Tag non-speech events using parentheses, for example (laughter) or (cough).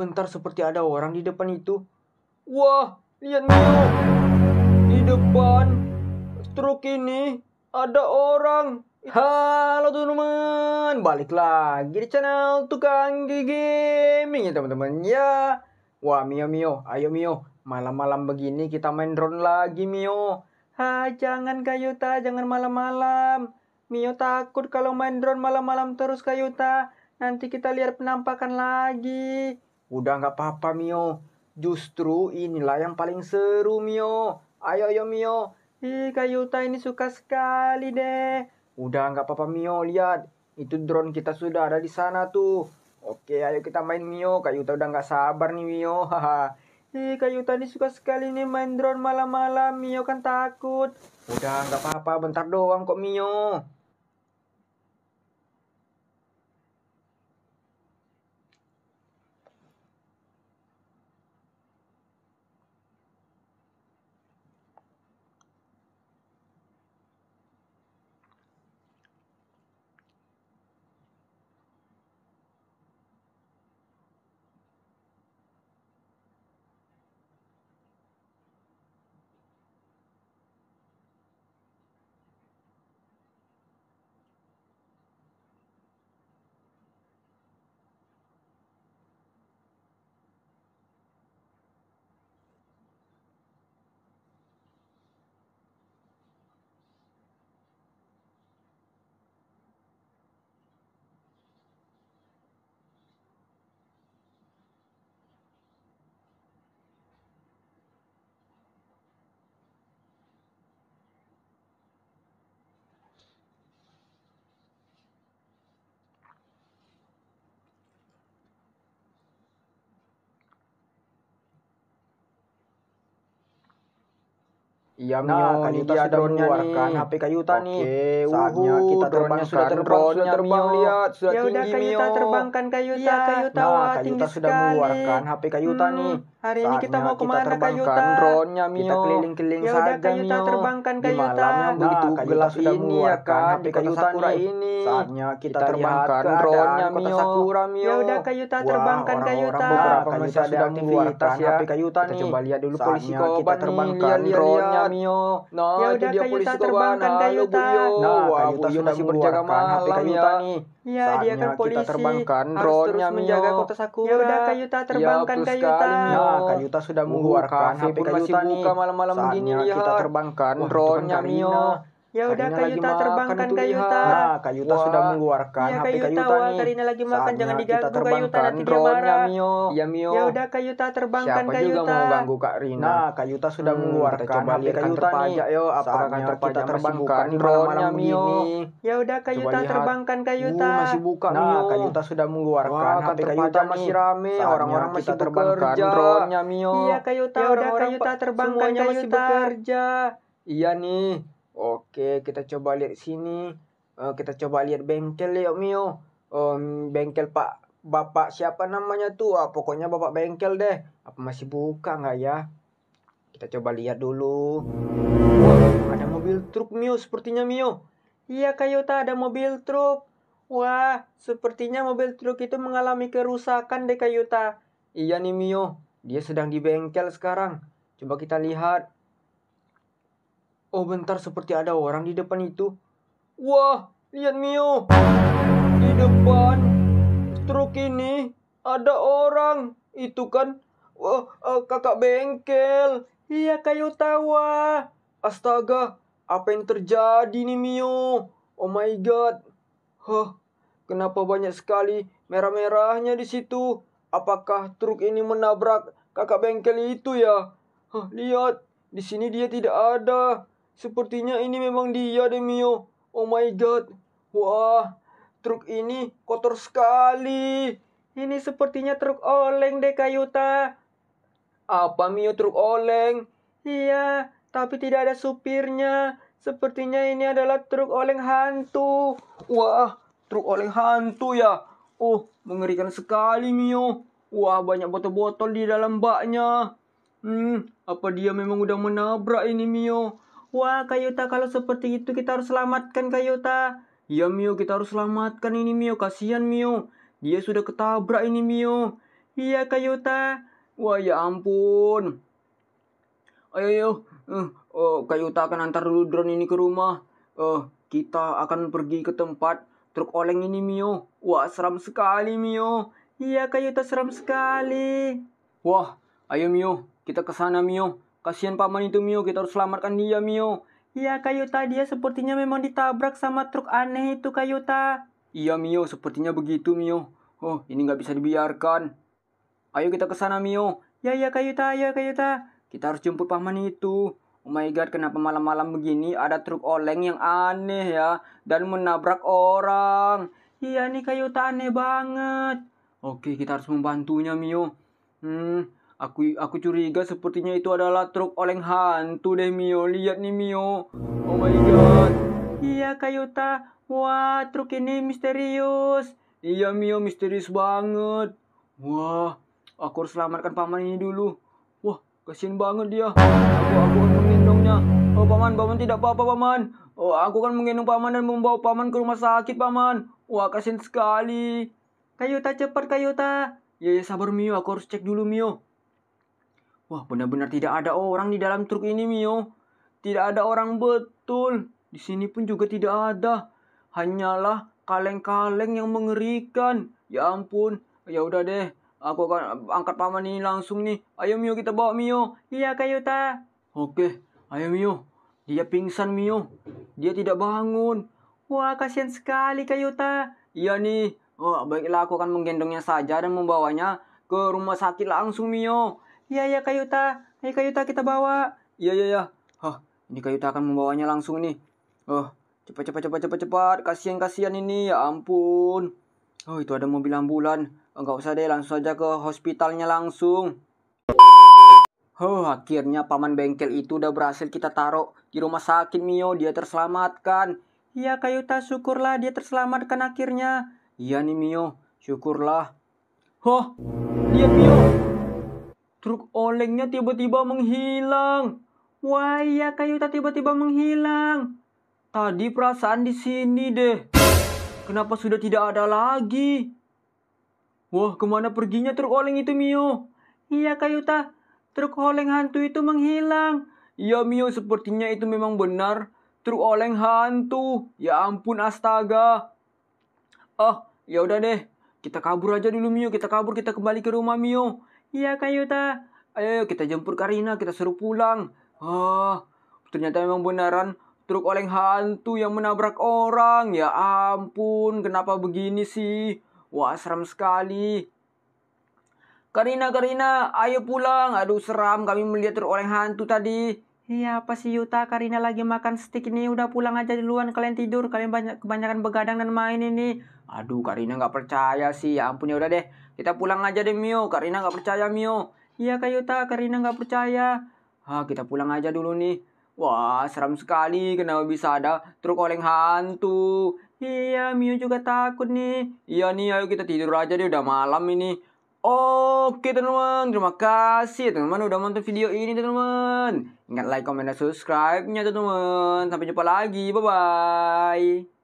Bentar seperti ada orang di depan itu. Wah, lihat Mio. Di depan truk ini ada orang. Halo teman-teman, balik lagi di channel Tukang Gigi Gaming ya teman-teman ya. Wah Mio Mio, ayo Mio, malam-malam begini kita main drone lagi Mio. Ha, jangan Kayuta, jangan malam-malam. Mio takut kalau main drone malam-malam terus Kayuta. Nanti kita lihat penampakan lagi. Udah nggak apa-apa Mio. Justru inilah yang paling seru Mio. Ayo ayo Mio. Ih Kak Yuta ini suka sekali deh. Udah nggak apa-apa Mio lihat. Itu drone kita sudah ada di sana tuh. Oke ayo kita main Mio. Kak Yuta udah nggak sabar nih Mio. (laughs) Haha. Ih Kak Yuta ini suka sekali nih main drone malam-malam. Mio kan takut. Udah nggak apa-apa bentar doang kok Mio. Iya, nah, Mio. kali ini ada mengeluarkan HP HP Kayuta Oke, nih. Saatnya kita terbangkan sudah terbang, ya sudah terbang Mio. lihat, sudah ya tinggi udah, Kayuta Mio. terbangkan Kayuta, ya. nah, wah, Kayuta sudah sekali. mengeluarkan HP Kayuta hmm, nih. Hari ini kita mau kemana kita Kayuta? drone-nya Mio. Kita keliling-keliling ya saja Kayuta, Mio. terbangkan Kayuta. Di malam yang nah, begitu nah, gelap sudah ini ya HP Kayuta Sakura ini. Saatnya kita terbangkan kan drone-nya Mio. Kota Sakura Mio. Ya udah Kayuta terbangkan Kayuta. Beberapa masih ada aktivitas ya. HP Kayuta nih. Coba lihat dulu polisi koban kita terbangkan drone-nya Mio. No, nah, ya itu udah, dia polisi kawan. Nah, kayu Bu Yo. Nah, Wah, Bu Yo masih berjaga malam kayu ya. Nih. Ya, Saatnya dia kan polisi. Kita terbangkan drone-nya Mio. menjaga kota Sakura. Ya udah Kayuta terbangkan ya, Kayuta. Nah, nah Kayuta sudah mengeluarkan HP Kayuta masih buka malam-malam begini lihat. kita ya. terbangkan drone-nya kan Mio. Ya udah kayuta terbangkan kayuta Nah, kayuta Wah. sudah mengeluarkan ya, HP Kayuta wah, nih. Karina lagi makan jangan diganggu Kak Yuta nanti dia marah. Iya, Mio. Ya Mio. Ya udah kayuta terbangkan Siapa kayuta Siapa juga mau ganggu Kak Rina. Nah, Kayuta sudah hmm, mengeluarkan kita coba HP Kak Yuta yo apa kantor kita terbangkan drone-nya Mio. Ya udah kayuta terbangkan kayuta Uh, masih buka nah, Mio. Nah, Kayuta sudah mengeluarkan HP kayuta masih rame, orang-orang masih terbangkan drone-nya Mio. Iya kayuta Yuta, udah Kak Yuta terbangkan Iya nih, Oke, kita coba lihat sini. Uh, kita coba lihat bengkel ya, Mio. Um, bengkel Pak Bapak siapa namanya tuh? Uh, pokoknya Bapak bengkel deh. Apa masih buka nggak ya? Kita coba lihat dulu. ada mobil truk Mio sepertinya Mio. Iya, Kayota ada mobil truk. Wah, sepertinya mobil truk itu mengalami kerusakan deh Kayuta. Iya nih Mio, dia sedang di bengkel sekarang. Coba kita lihat. Oh bentar seperti ada orang di depan itu. Wah, lihat Mio. Di depan truk ini ada orang. Itu kan wah, oh, uh, eh, kakak bengkel. Iya kayu tawa. Astaga, apa yang terjadi nih Mio? Oh my god. Huh, kenapa banyak sekali merah-merahnya di situ? Apakah truk ini menabrak kakak bengkel itu ya? Huh, lihat, di sini dia tidak ada. Sepertinya ini memang dia, Demio. Oh my god. Wah, truk ini kotor sekali. Ini sepertinya truk oleng deh, Kayuta. Apa, Mio, truk oleng? Iya, tapi tidak ada supirnya. Sepertinya ini adalah truk oleng hantu. Wah, truk oleng hantu ya. Oh, mengerikan sekali, Mio. Wah, banyak botol-botol di dalam baknya. Hmm, apa dia memang udah menabrak ini, Mio? Wah, Kayuta kalau seperti itu kita harus selamatkan Kayuta. Ya Mio, kita harus selamatkan ini Mio. Kasihan Mio. Dia sudah ketabrak ini Mio. Iya Kayuta. Wah, ya ampun. Ayo, ayo. Uh, eh, oh, eh, Kayuta akan antar dulu drone ini ke rumah. Uh, kita akan pergi ke tempat truk oleng ini Mio. Wah, seram sekali Mio. Iya Kayuta seram sekali. Wah, ayo Mio, kita ke sana Mio. Kasihan paman itu Mio, kita harus selamatkan dia Mio. Iya Kayuta, dia sepertinya memang ditabrak sama truk aneh itu Kayuta. Iya Mio, sepertinya begitu Mio. Oh, ini nggak bisa dibiarkan. Ayo kita ke sana Mio. Ya ya Kayuta, ya Kayuta. Kita harus jemput paman itu. Oh my god, kenapa malam-malam begini ada truk oleng yang aneh ya dan menabrak orang. Iya nih Kayuta aneh banget. Oke, kita harus membantunya Mio. Hmm, Aku aku curiga sepertinya itu adalah truk oleng hantu deh Mio. Lihat nih Mio. Oh my god. Iya Kayuta. Wah, truk ini misterius. Iya Mio, misterius banget. Wah, aku harus selamatkan paman ini dulu. Wah, kasihan banget dia. Aku aku akan menggendongnya. Oh paman, paman tidak apa-apa paman. Oh, aku akan menggendong paman dan membawa paman ke rumah sakit paman. Wah, kasihan sekali. Kayuta cepat Kayuta. Ya, ya sabar Mio, aku harus cek dulu Mio. Wah, benar-benar tidak ada orang di dalam truk ini, Mio. Tidak ada orang betul. Di sini pun juga tidak ada. Hanyalah kaleng-kaleng yang mengerikan. Ya ampun. Ya udah deh. Aku akan angkat paman ini langsung nih. Ayo Mio kita bawa Mio. Iya Kayuta. Oke, ayo Mio. Dia pingsan Mio. Dia tidak bangun. Wah, kasihan sekali Kayuta. Iya nih. Oh, baiklah aku akan menggendongnya saja dan membawanya ke rumah sakit langsung Mio. Iya, iya, ya Kayuta. Ayo Kayuta kita bawa. Iya, iya, iya. Hah, ini Kayuta akan membawanya langsung nih. Oh, cepat, cepat, cepat, cepat, cepat. Kasihan, kasihan ini. Ya ampun. Oh, itu ada mobil ambulan. Enggak usah deh, langsung aja ke hospitalnya langsung. Oh, akhirnya paman bengkel itu udah berhasil kita taruh di rumah sakit Mio. Dia terselamatkan. Iya, Kayuta, syukurlah dia terselamatkan akhirnya. Iya nih Mio, syukurlah. Oh lihat Mio, Truk olengnya tiba-tiba menghilang. Wah, ya kayu tak tiba-tiba menghilang. Tadi perasaan di sini deh. Kenapa sudah tidak ada lagi? Wah, kemana perginya truk oleng itu, Mio? Iya, kayu tak. Truk oleng hantu itu menghilang. Iya, Mio, sepertinya itu memang benar. Truk oleng hantu. Ya ampun, astaga. Oh, ya udah deh. Kita kabur aja dulu, Mio. Kita kabur, kita kembali ke rumah, Mio. Iya kayu Yuta. Ayo kita jemput Karina, kita suruh pulang. Ah, ternyata memang benaran truk oleng hantu yang menabrak orang. Ya ampun, kenapa begini sih? Wah, seram sekali. Karina, Karina, ayo pulang. Aduh, seram kami melihat truk oleng hantu tadi. Iya, apa sih Yuta? Karina lagi makan steak ini. Udah pulang aja duluan. Kalian tidur. Kalian banyak kebanyakan begadang dan main ini. Aduh, Karina nggak percaya sih. Ya ampun, ya udah deh. Kita pulang aja deh, Mio. Karina nggak percaya, Mio. Iya, Kak Yuta. Karina nggak percaya. Ah, kita pulang aja dulu nih. Wah, seram sekali. Kenapa bisa ada truk oleng hantu? Iya, Mio juga takut nih. Iya nih, ayo kita tidur aja deh. Udah malam ini. Oke teman-teman, terima kasih ya, teman-teman udah nonton video ini teman-teman. Ingat like, comment, dan subscribe-nya teman-teman. Sampai jumpa lagi, bye-bye.